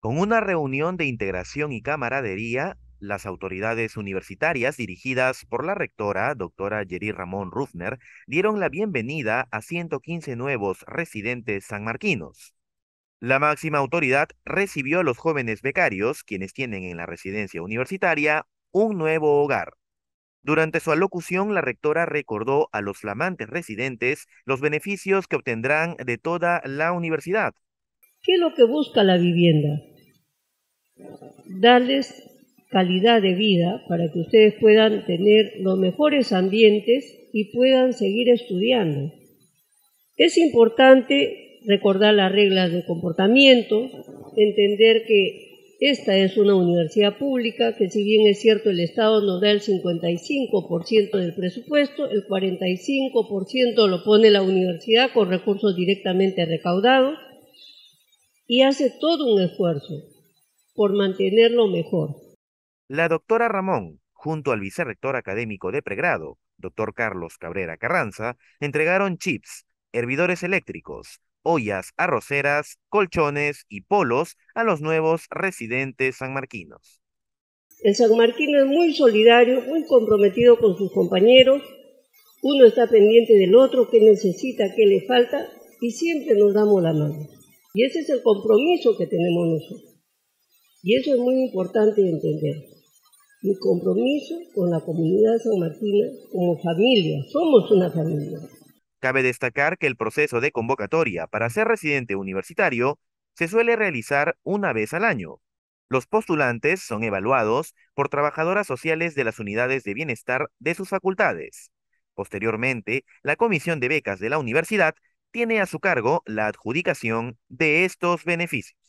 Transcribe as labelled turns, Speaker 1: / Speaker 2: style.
Speaker 1: Con una reunión de integración y camaradería, las autoridades universitarias dirigidas por la rectora, doctora Jerry Ramón Rufner, dieron la bienvenida a 115 nuevos residentes sanmarquinos. La máxima autoridad recibió a los jóvenes becarios, quienes tienen en la residencia universitaria un nuevo hogar. Durante su alocución, la rectora recordó a los flamantes residentes los beneficios que obtendrán de toda la universidad.
Speaker 2: ¿Qué es lo que busca la vivienda? darles calidad de vida para que ustedes puedan tener los mejores ambientes y puedan seguir estudiando. Es importante recordar las reglas de comportamiento, entender que esta es una universidad pública que si bien es cierto el Estado nos da el 55% del presupuesto, el 45% lo pone la universidad con recursos directamente recaudados y hace todo un esfuerzo por mantenerlo mejor.
Speaker 1: La doctora Ramón, junto al vicerrector académico de pregrado, doctor Carlos Cabrera Carranza, entregaron chips, hervidores eléctricos, ollas arroceras, colchones y polos a los nuevos residentes sanmarquinos.
Speaker 2: El sanmarquino es muy solidario, muy comprometido con sus compañeros. Uno está pendiente del otro, qué necesita, qué le falta, y siempre nos damos la mano. Y ese es el compromiso que tenemos nosotros. Y eso es muy importante entender. Mi compromiso con la comunidad San Martín como familia, somos una familia.
Speaker 1: Cabe destacar que el proceso de convocatoria para ser residente universitario se suele realizar una vez al año. Los postulantes son evaluados por trabajadoras sociales de las unidades de bienestar de sus facultades. Posteriormente, la Comisión de Becas de la Universidad tiene a su cargo la adjudicación de estos beneficios.